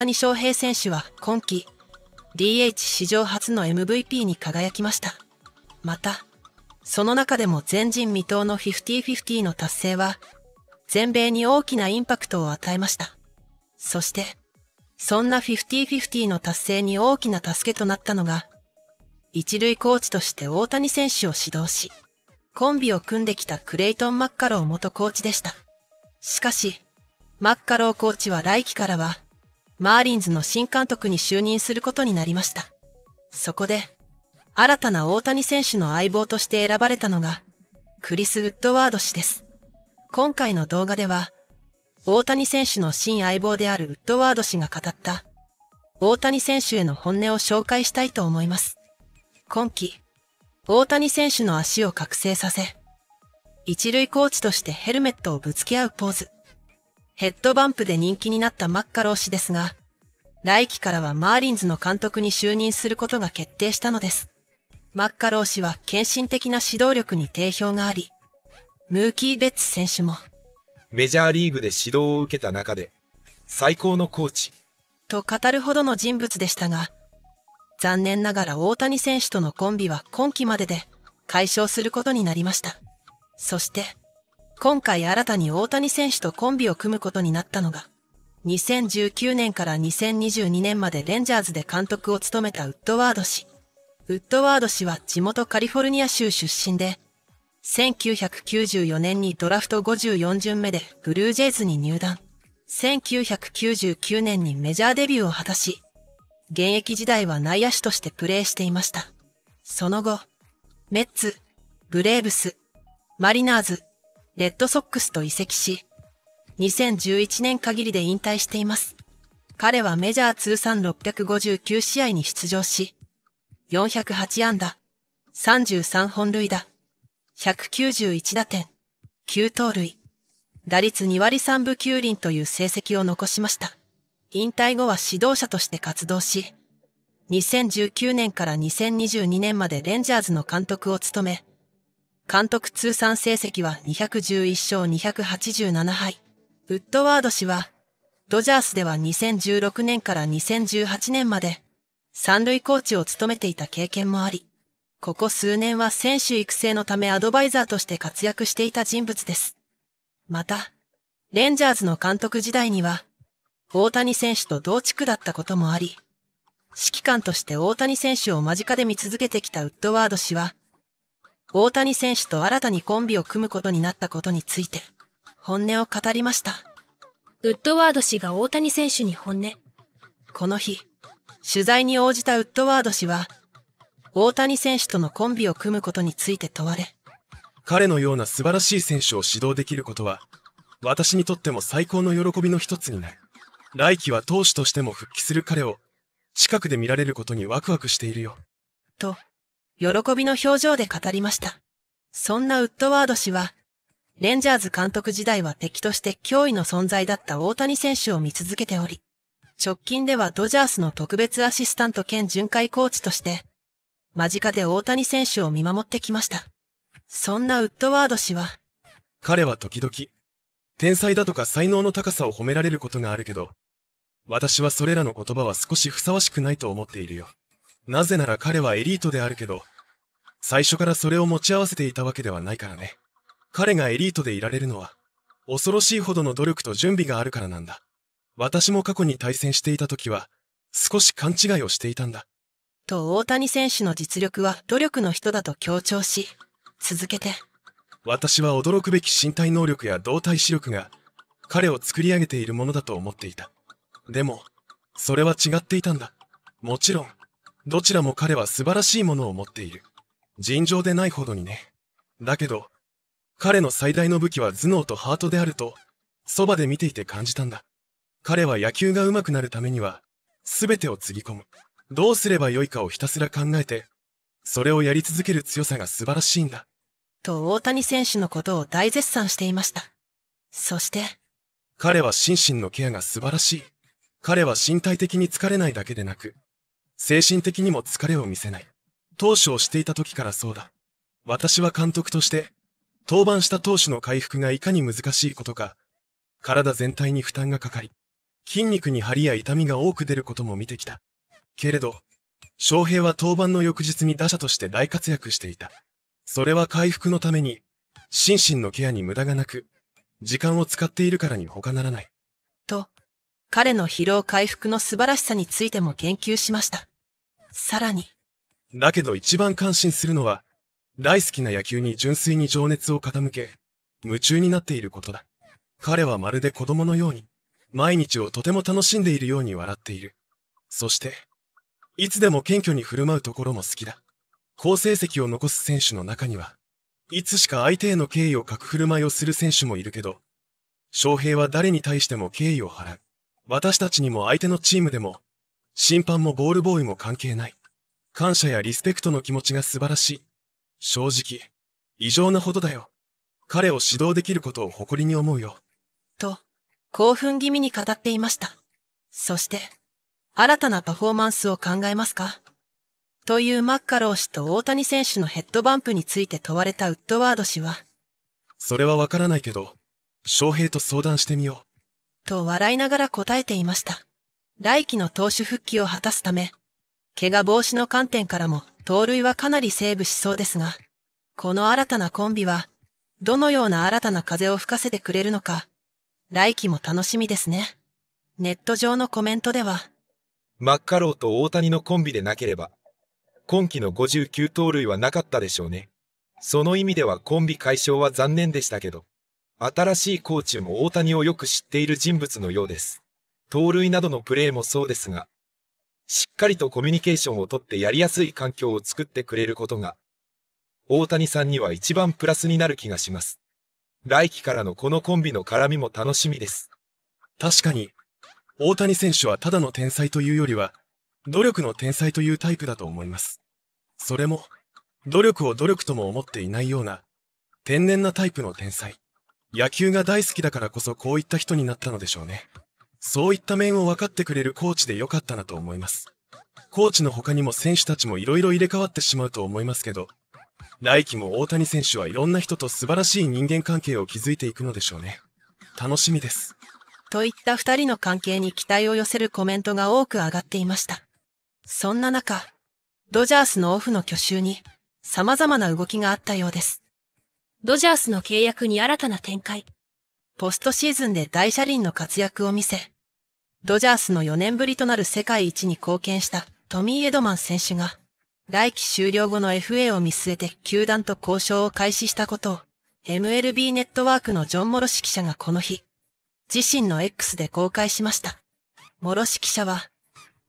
谷翔平選手は今季 DH 史上初の MVP に輝きました。また、その中でも前人未到の50-50の達成は、全米に大きなインパクトを与えました。そして、そんな50-50の達成に大きな助けとなったのが、一塁コーチとして大谷選手を指導し、コンビを組んできたクレイトン・マッカロー元コーチでした。しかし、マッカローコーチは来季からは、マーリンズの新監督に就任することになりました。そこで、新たな大谷選手の相棒として選ばれたのが、クリス・ウッドワード氏です。今回の動画では、大谷選手の新相棒であるウッドワード氏が語った、大谷選手への本音を紹介したいと思います。今季、大谷選手の足を覚醒させ、一塁コーチとしてヘルメットをぶつけ合うポーズ、ヘッドバンプで人気になったマッカロー氏ですが、来季からはマーリンズの監督に就任することが決定したのです。マッカロー氏は献身的な指導力に定評があり、ムーキー・ベッツ選手も、メジャーリーグで指導を受けた中で、最高のコーチ、と語るほどの人物でしたが、残念ながら大谷選手とのコンビは今季までで解消することになりました。そして、今回新たに大谷選手とコンビを組むことになったのが、2019年から2022年までレンジャーズで監督を務めたウッドワード氏。ウッドワード氏は地元カリフォルニア州出身で、1994年にドラフト54巡目でブルージェイズに入団。1999年にメジャーデビューを果たし、現役時代は内野手としてプレーしていました。その後、メッツ、ブレーブス、マリナーズ、レッドソックスと移籍し、2011年限りで引退しています。彼はメジャー通算659試合に出場し、408安打、33本塁打、191打点、9盗塁、打率2割3分9厘という成績を残しました。引退後は指導者として活動し、2019年から2022年までレンジャーズの監督を務め、監督通算成績は211勝287敗。ウッドワード氏は、ドジャースでは2016年から2018年まで、三塁コーチを務めていた経験もあり、ここ数年は選手育成のためアドバイザーとして活躍していた人物です。また、レンジャーズの監督時代には、大谷選手と同地区だったこともあり、指揮官として大谷選手を間近で見続けてきたウッドワード氏は、大谷選手と新たにコンビを組むことになったことについて、本音を語りました。ウッドワード氏が大谷選手に本音。この日、取材に応じたウッドワード氏は、大谷選手とのコンビを組むことについて問われ、彼のような素晴らしい選手を指導できることは、私にとっても最高の喜びの一つになる。来季は投手としても復帰する彼を、近くで見られることにワクワクしているよ。と、喜びの表情で語りました。そんなウッドワード氏は、レンジャーズ監督時代は敵として脅威の存在だった大谷選手を見続けており、直近ではドジャースの特別アシスタント兼巡回コーチとして、間近で大谷選手を見守ってきました。そんなウッドワード氏は、彼は時々、天才だとか才能の高さを褒められることがあるけど、私はそれらの言葉は少しふさわしくないと思っているよ。なぜなら彼はエリートであるけど、最初からそれを持ち合わせていたわけではないからね。彼がエリートでいられるのは、恐ろしいほどの努力と準備があるからなんだ。私も過去に対戦していた時は、少し勘違いをしていたんだ。と大谷選手の実力は努力の人だと強調し、続けて。私は驚くべき身体能力や動体視力が、彼を作り上げているものだと思っていた。でも、それは違っていたんだ。もちろん、どちらも彼は素晴らしいものを持っている。尋常でないほどにね。だけど、彼の最大の武器は頭脳とハートであると、そばで見ていて感じたんだ。彼は野球が上手くなるためには、すべてをつぎ込む。どうすればよいかをひたすら考えて、それをやり続ける強さが素晴らしいんだ。と大谷選手のことを大絶賛していました。そして、彼は心身のケアが素晴らしい。彼は身体的に疲れないだけでなく、精神的にも疲れを見せない。当初をしていた時からそうだ。私は監督として、登板した投手の回復がいかに難しいことか、体全体に負担がかかり、筋肉に張りや痛みが多く出ることも見てきた。けれど、翔平は登板の翌日に打者として大活躍していた。それは回復のために、心身のケアに無駄がなく、時間を使っているからに他ならない。と、彼の疲労回復の素晴らしさについても言及しました。さらに。だけど一番感心するのは、大好きな野球に純粋に情熱を傾け、夢中になっていることだ。彼はまるで子供のように、毎日をとても楽しんでいるように笑っている。そして、いつでも謙虚に振る舞うところも好きだ。好成績を残す選手の中には、いつしか相手への敬意を書く振る舞いをする選手もいるけど、翔平は誰に対しても敬意を払う。私たちにも相手のチームでも、審判もボールボーイも関係ない。感謝やリスペクトの気持ちが素晴らしい。正直、異常なほどだよ。彼を指導できることを誇りに思うよ。と、興奮気味に語っていました。そして、新たなパフォーマンスを考えますかというマッカロー氏と大谷選手のヘッドバンプについて問われたウッドワード氏は、それはわからないけど、翔平と相談してみよう。と笑いながら答えていました。来季の投手復帰を果たすため、怪我防止の観点からも盗塁はかなりセーブしそうですが、この新たなコンビは、どのような新たな風を吹かせてくれるのか、来季も楽しみですね。ネット上のコメントでは、マッカローと大谷のコンビでなければ、今季の59盗塁はなかったでしょうね。その意味ではコンビ解消は残念でしたけど、新しいコーチも大谷をよく知っている人物のようです。盗塁などのプレーもそうですが、しっかりとコミュニケーションをとってやりやすい環境を作ってくれることが、大谷さんには一番プラスになる気がします。来季からのこのコンビの絡みも楽しみです。確かに、大谷選手はただの天才というよりは、努力の天才というタイプだと思います。それも、努力を努力とも思っていないような、天然なタイプの天才。野球が大好きだからこそこういった人になったのでしょうね。そういった面を分かってくれるコーチでよかったなと思います。コーチの他にも選手たちも色々入れ替わってしまうと思いますけど、来季も大谷選手はいろんな人と素晴らしい人間関係を築いていくのでしょうね。楽しみです。といった二人の関係に期待を寄せるコメントが多く上がっていました。そんな中、ドジャースのオフの去就に様々な動きがあったようです。ドジャースの契約に新たな展開。ポストシーズンで大車輪の活躍を見せ、ドジャースの4年ぶりとなる世界一に貢献したトミー・エドマン選手が、来季終了後の FA を見据えて球団と交渉を開始したことを、MLB ネットワークのジョン・モロシ記者がこの日、自身の X で公開しました。モロシ記者は、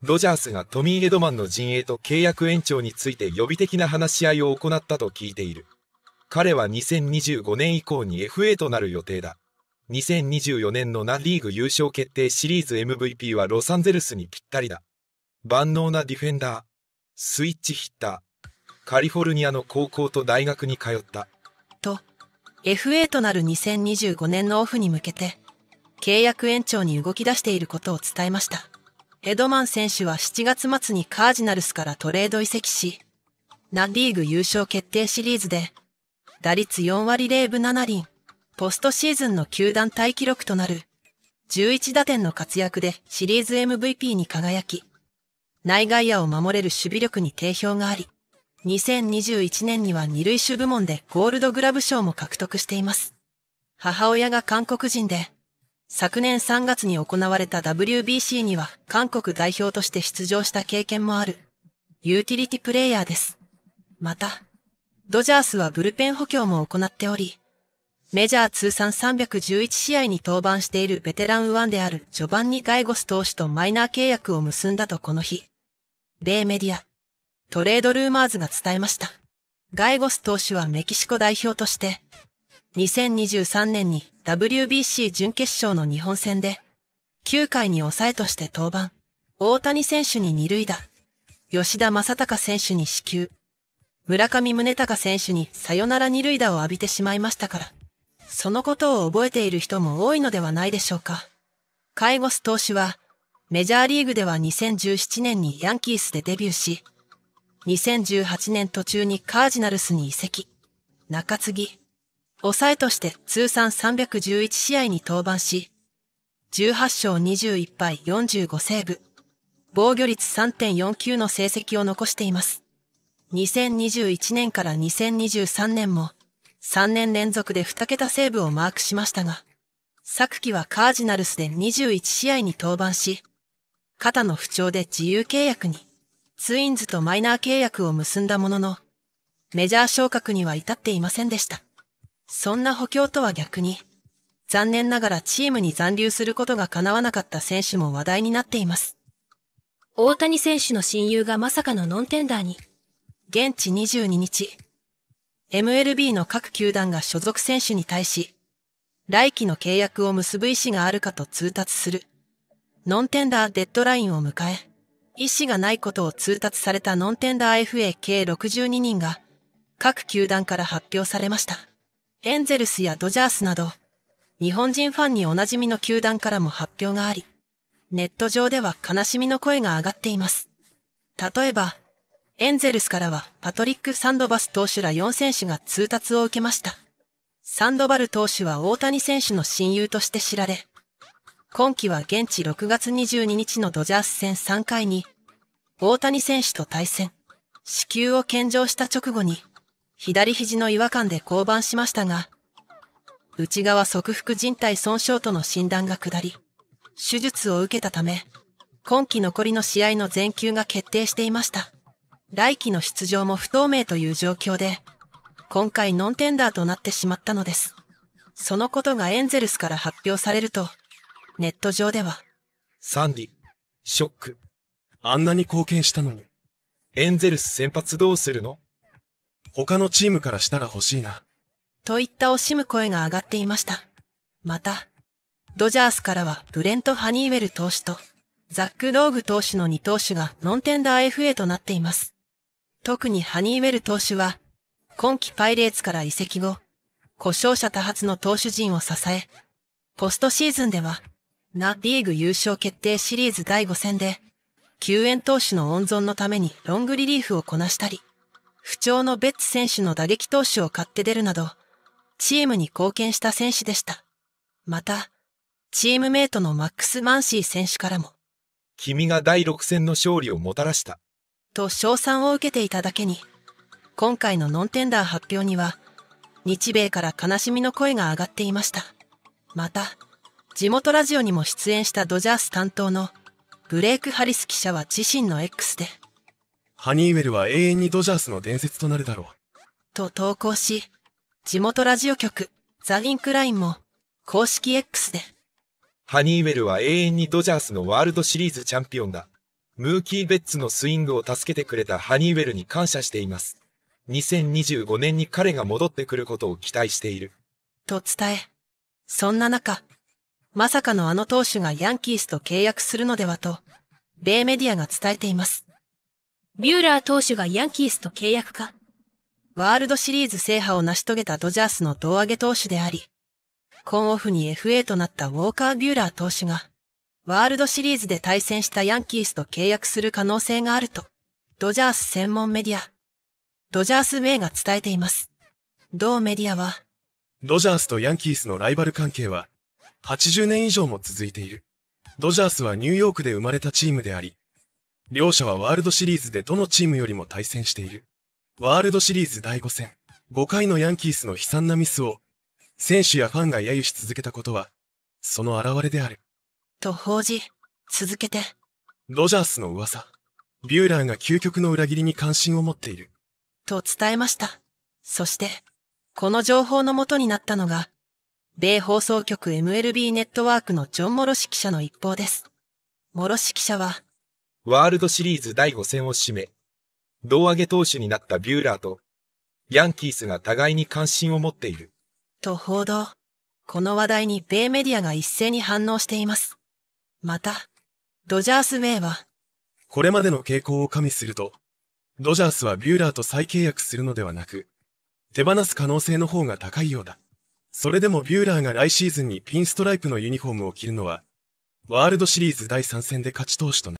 ドジャースがトミー・エドマンの陣営と契約延長について予備的な話し合いを行ったと聞いている。彼は2025年以降に FA となる予定だ。2024年のナ・リーグ優勝決定シリーズ MVP はロサンゼルスにぴったりだ。万能なディフェンダー、スイッチヒッター、カリフォルニアの高校と大学に通った。と、FA となる2025年のオフに向けて、契約延長に動き出していることを伝えました。ヘドマン選手は7月末にカージナルスからトレード移籍し、ナ・リーグ優勝決定シリーズで、打率4割0分7厘。ポストシーズンの球団タ記録となる11打点の活躍でシリーズ MVP に輝き、内外野を守れる守備力に定評があり、2021年には二塁手部門でゴールドグラブ賞も獲得しています。母親が韓国人で、昨年3月に行われた WBC には韓国代表として出場した経験もある、ユーティリティプレイヤーです。また、ドジャースはブルペン補強も行っており、メジャー通算311試合に登板しているベテラン右腕であるジョバンニ・ガイゴス投手とマイナー契約を結んだとこの日、米メディア、トレードルーマーズが伝えました。ガイゴス投手はメキシコ代表として、2023年に WBC 準決勝の日本戦で、9回に抑えとして登板、大谷選手に二塁打、吉田正隆選手に死球、村上宗隆選手にサヨナラ二塁打を浴びてしまいましたから。そのことを覚えている人も多いのではないでしょうか。カイゴス投手は、メジャーリーグでは2017年にヤンキースでデビューし、2018年途中にカージナルスに移籍、中継ぎ、抑えとして通算311試合に登板し、18勝21敗45セーブ、防御率3.49の成績を残しています。2021年から2023年も、3年連続で2桁セーブをマークしましたが、昨季はカージナルスで21試合に登板し、肩の不調で自由契約に、ツインズとマイナー契約を結んだものの、メジャー昇格には至っていませんでした。そんな補強とは逆に、残念ながらチームに残留することが叶わなかった選手も話題になっています。大谷選手の親友がまさかのノンテンダーに、現地22日、MLB の各球団が所属選手に対し、来期の契約を結ぶ意思があるかと通達する。ノンテンダーデッドラインを迎え、意思がないことを通達されたノンテンダー FA 計62人が、各球団から発表されました。エンゼルスやドジャースなど、日本人ファンにおなじみの球団からも発表があり、ネット上では悲しみの声が上がっています。例えば、エンゼルスからはパトリック・サンドバス投手ら4選手が通達を受けました。サンドバル投手は大谷選手の親友として知られ、今季は現地6月22日のドジャース戦3回に、大谷選手と対戦、死球を献上した直後に、左肘の違和感で降板しましたが、内側側腹靭帯損傷との診断が下り、手術を受けたため、今季残りの試合の全球が決定していました。来季の出場も不透明という状況で、今回ノンテンダーとなってしまったのです。そのことがエンゼルスから発表されると、ネット上では、サンディ、ショック。あんなに貢献したのに。エンゼルス先発どうするの他のチームからしたら欲しいな。といった惜しむ声が上がっていました。また、ドジャースからはブレント・ハニーウェル投手と、ザック・ローグ投手の2投手がノンテンダー FA となっています。特にハニーウェル投手は、今季パイレーツから移籍後、故障者多発の投手陣を支え、ポストシーズンでは、ナ・リーグ優勝決定シリーズ第5戦で、救援投手の温存のためにロングリリーフをこなしたり、不調のベッツ選手の打撃投手を買って出るなど、チームに貢献した選手でした。また、チームメイトのマックス・マンシー選手からも、君が第6戦の勝利をもたらした。と称賛を受けていただけに、今回のノンテンダー発表には、日米から悲しみの声が上がっていました。また、地元ラジオにも出演したドジャース担当のブレイク・ハリス記者は自身の X で、ハニーウェルは永遠にドジャースの伝説となるだろう。と投稿し、地元ラジオ局、ザ・インクラインも、公式 X で、ハニーウェルは永遠にドジャースのワールドシリーズチャンピオンだ。ムーキー・ベッツのスイングを助けてくれたハニーウェルに感謝しています。2025年に彼が戻ってくることを期待している。と伝え。そんな中、まさかのあの投手がヤンキースと契約するのではと、米メディアが伝えています。ビューラー投手がヤンキースと契約かワールドシリーズ制覇を成し遂げたドジャースの胴上げ投手であり、コンオフに FA となったウォーカー・ビューラー投手が、ワールドシリーズで対戦したヤンキースと契約する可能性があると、ドジャース専門メディア、ドジャース名が伝えています。同メディアは、ドジャースとヤンキースのライバル関係は、80年以上も続いている。ドジャースはニューヨークで生まれたチームであり、両者はワールドシリーズでどのチームよりも対戦している。ワールドシリーズ第5戦、5回のヤンキースの悲惨なミスを、選手やファンが揶揄し続けたことは、その現れである。と報じ、続けて。ロジャースの噂。ビューラーが究極の裏切りに関心を持っている。と伝えました。そして、この情報の元になったのが、米放送局 MLB ネットワークのジョン・モロシ記者の一報です。モロシ記者は、ワールドシリーズ第5戦を締め、胴上げ投手になったビューラーと、ヤンキースが互いに関心を持っている。と報道。この話題に米メディアが一斉に反応しています。また、ドジャース名は、これまでの傾向を加味すると、ドジャースはビューラーと再契約するのではなく、手放す可能性の方が高いようだ。それでもビューラーが来シーズンにピンストライプのユニフォームを着るのは、ワールドシリーズ第3戦で勝ち投手となる。